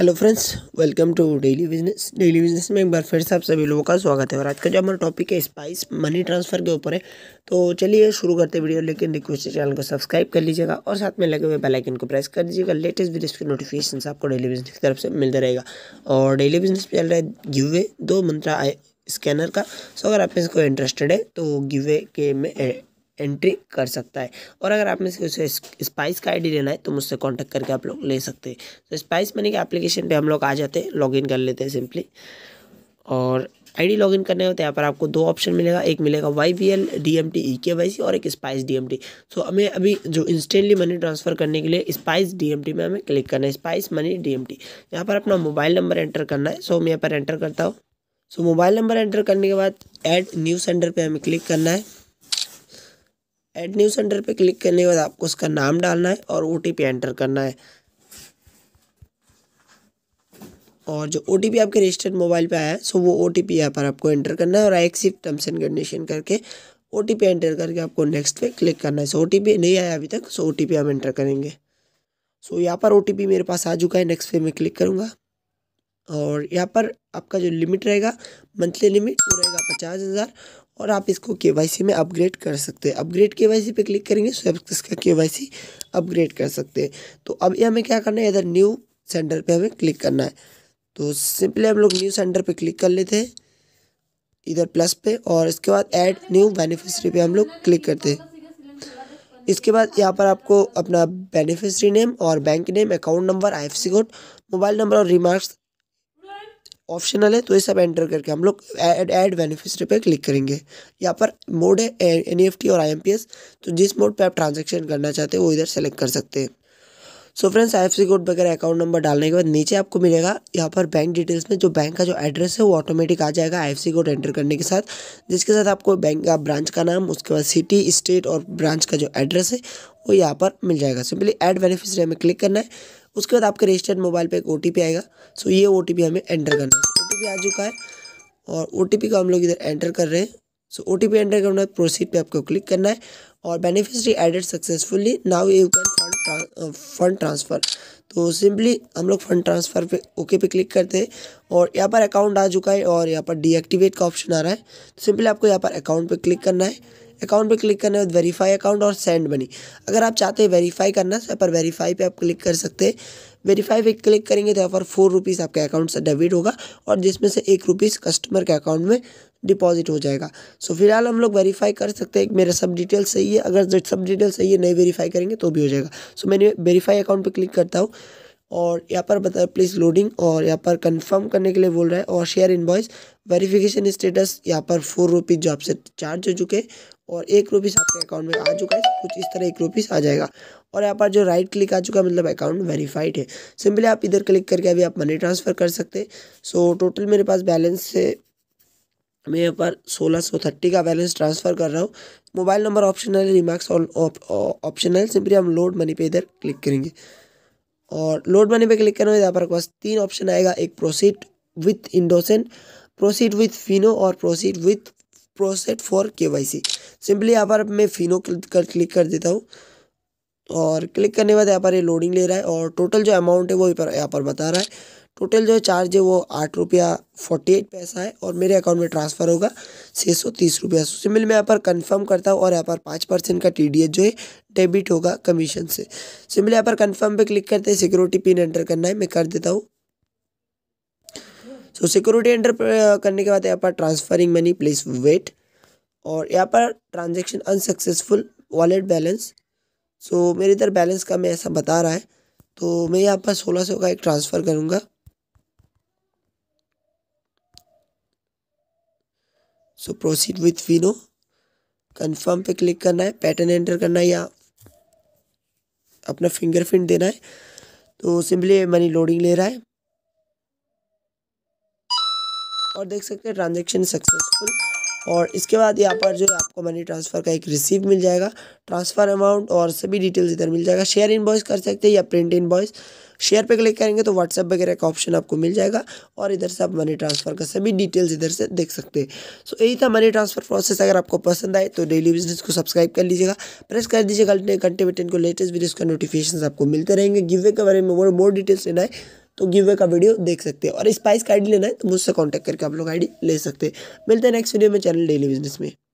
hello friends welcome to Daily Business Daily Business में एक बार फिर से आप सभी लोगों का स्वागत है और आज का जो हमारा टॉपिक है स्पाइस मनी ट्रांसफ़र के ऊपर है तो चलिए शुरू करते हैं वीडियो लेकिन रिक्वेस्ट है चैनल को सब्सक्राइब कर लीजिएगा और साथ में लगे हुए बेल आइकन को प्रेस कर दीजिएगा लेटेस्ट वीडियोज़ के नोटिफिकेशन आपको डेली बिजनेस की तरफ से मिलता रहेगा और डेली बिजनेस चल रहा है गिवे दो मंत्रा स्कैनर का सो अगर आप इसको इंटरेस्टेड है तो गिवे के में एंट्री कर सकता है और अगर आप में से उसे स्पाइस का आईडी लेना है तो मुझसे कांटेक्ट करके आप लोग ले सकते हैं तो स्पाइस मनी के एप्लीकेशन पे हम लोग आ जाते हैं लॉगिन कर लेते हैं सिंपली और आईडी लॉगिन करने होते हैं यहाँ पर आपको दो ऑप्शन मिलेगा एक मिलेगा Y B L D M T E K Y C और एक Spice D M T so हमें अभी जो इंस्टेंटली मनी ट्रांसफ़र करने के लिए स्पाइस डी एम टी में हमें क्लिक करना है Spice Money D M T यहाँ पर अपना मोबाइल नंबर एंटर करना है सो मैं यहाँ पर एंटर करता हूँ सो मोबाइल नंबर एंटर करने के बाद एड न्यू सेंटर पर हमें क्लिक करना है एड न्यू सेंटर पे क्लिक करने के बाद आपको उसका नाम डालना है और ओ एंटर करना है और जो ओ आपके रजिस्टर्ड मोबाइल पे आया है सो वो ओ टी यहाँ पर आपको एंटर करना है और I accept terms and condition करके ओ एंटर करके आपको नेक्स्ट पे क्लिक करना है सो ओ नहीं आया अभी तक सो ओ हम एंटर करेंगे सो यहाँ पर ओ मेरे पास आ चुका है नेक्स्ट पे मैं क्लिक करूँगा और यहाँ पर आपका जो लिमिट रहेगा मंथली लिमिट वो रहेगा पचास हज़ार और आप इसको के वाई सी में अपग्रेड कर सकते हैं अपग्रेड के वाई सी क्लिक करेंगे सो इसका के वाई सी अपग्रेड कर सकते हैं तो अभी हमें क्या करना है इधर न्यू सेंटर पे हमें क्लिक करना है तो सिंपली हम लोग न्यू सेंटर पे क्लिक कर लेते हैं इधर प्लस पे और इसके बाद ऐड न्यू बेनिफिशरी पे हम लोग क्लिक करते हैं इसके बाद यहाँ पर आपको अपना बेनिफिशरी नेम और bank name account number IFC code mobile number और रिमार्क्स ऑप्शनल है तो ये सब एंटर करके हम लोग एड ऐड बेनिफिशरी पे क्लिक करेंगे यहाँ पर मोड है एन e और आई तो जिस मोड पे आप ट्रांजेक्शन करना चाहते हो वो इधर सेलेक्ट कर सकते हैं so friends I F C code वगैरह अकाउंट नंबर डालने के बाद नीचे आपको मिलेगा यहाँ पर बैंक डिटेल्स में जो बैंक का जो एड्रेस है वो ऑटोमेटिक आ जाएगा I F C code enter करने के साथ जिसके साथ आपको बैंक का ब्रांच का नाम उसके बाद सिटी स्टेट और ब्रांच का जो एड्रेस है वो यहाँ पर मिल जाएगा सिंपली एड बेनिफिशरी हमें क्लिक करना है उसके बाद आपके रजिस्टर्ड मोबाइल पर एक ओ आएगा सो ये ओ हमें एंटर करना है आ चुका है और ओ को हम लोग इधर एंटर कर रहे हैं सो ओ टी एंटर करना है प्रोसीड पे आपको क्लिक करना है और beneficiary added successfully now you can fund fund transfer तो सिंपली हम लोग फंड ट्रांसफ़र पे ओके पे क्लिक करते हैं और यहाँ पर अकाउंट आ चुका है और यहाँ पर डीएक्टिवेट का ऑप्शन आ रहा है तो सिंपली आपको यहाँ पर अकाउंट पे क्लिक करना है अकाउंट पे क्लिक करने के बाद वेरीफाई अकाउंट और सेंड मनी अगर आप चाहते हैं वेरीफाई करना तो पर वेरीफाई पे आप क्लिक कर सकते हैं वेरीफाई पे क्लिक करेंगे तो यहाँ पर फोर रुपीज़ आपके अकाउंट से डेबिट होगा और जिसमें से एक रुपीज़ कस्टमर के अकाउंट में डिपॉजिट हो जाएगा सो so, फिलहाल हम लोग वेरीफाई कर सकते हैं मेरा सब डिटेल सही है अगर सब डिटेल सही है नहीं वेरीफाई करेंगे तो भी हो जाएगा सो so, मैंने वेरीफाई अकाउंट पर क्लिक करता हूँ और यहाँ पर बता प्लीज़ लोडिंग और यहाँ पर कंफर्म करने के लिए बोल रहा है और शेयर इनवॉइस वेरिफिकेशन स्टेटस यहाँ पर फोर रुपीज़ जो आपसे चार्ज हो चुके और एक रुपीज़ आपके अकाउंट में आ चुका है कुछ इस तरह एक रुपीज़ आ जाएगा और यहाँ पर जो राइट क्लिक आ चुका है मतलब अकाउंट वेरीफाइड है सिंपली आप इधर क्लिक करके अभी आप मनी ट्रांसफ़र कर सकते सो टोटल मेरे पास बैलेंस है मैं यहाँ पर सोलह सौ थर्टी का बैलेंस ट्रांसफ़र कर रहा हूँ मोबाइल नंबर ऑप्शनल है रिमार्क्स ऑप्शनल सिंपली हम लोड मनी पे इधर क्लिक करेंगे और लोड मनी पे क्लिक करो यहाँ पर बस तीन ऑप्शन आएगा एक प्रोसीड विथ इंडोसेंट प्रोसीड विथ फिनो और प्रोसीड विथ प्रोसेट for K Y C simply यहाँ पर मैं फिनो कर क्लिक कर देता हूँ और क्लिक करने के बाद यहाँ पर ये लोडिंग ले रहा है और टोटल जो अमाउंट है वो यहाँ पर बता रहा है टोटल जो चार्ज है वो आठ रुपया फोर्टी एट पैसा है और मेरे अकाउंट में ट्रांसफ़र होगा छः सौ तीस रुपया सो मैं यहाँ पर कंफर्म करता हूँ और यहाँ पर पाँच परसेंट का टी जो है डेबिट होगा कमीशन से सिमिल यहाँ पर कंफर्म पे क्लिक करते हैं सिक्योरिटी पिन एंटर करना है मैं कर देता हूँ सो सिक्योरिटी एंटर करने के बाद यहाँ पर ट्रांसफरिंग मनी प्लीज वेट और यहाँ पर transaction unsuccessful wallet balance so मेरे इधर बैलेंस का मैं ऐसा बता रहा है तो मैं यहाँ पर सोलह सौ का एक ट्रांसफ़र करूँगा so proceed with Fino confirm पे क्लिक करना है पैटर्न एंटर करना है या अपना फिंगरप्रिंट देना है तो सिंपली मनी लोडिंग ले रहा है और देख सकते हैं ट्रांजेक्शन सक्सेसफुल और इसके बाद यहाँ पर जो है आपको मनी ट्रांसफ़र का एक रिसीव मिल जाएगा ट्रांसफ़र अमाउंट और सभी डिटेल्स इधर मिल जाएगा शेयर इन कर सकते हैं या प्रिंट इन शेयर पे क्लिक करेंगे तो व्हाट्सएप वगैरह का ऑप्शन आपको मिल जाएगा और इधर से आप मनी ट्रांसफ़र का सभी डिटेल्स इधर से देख सकते हैं सो यही था मनी ट्रांसफ़र प्रोसेस अगर आपको पसंद आए तो डेली बिजनेस को सब्सक्राइब कर लीजिएगा प्रेस कर दीजिएगा घंटे घंटे टेन को लेटेस्ट वीडियोज़ का नोटिफिकेशन आपको मिलते रहेंगे गिवे के बारे में और मोर डिटेल्स लेना है तो गिवे का वीडियो देख सकते हैं और स्पाइस का आईडी लेना है तो मुझसे कांटेक्ट करके आप लोग आईडी ले सकते हैं मिलते हैं नेक्स्ट वीडियो में चैनल डेली बिजनेस में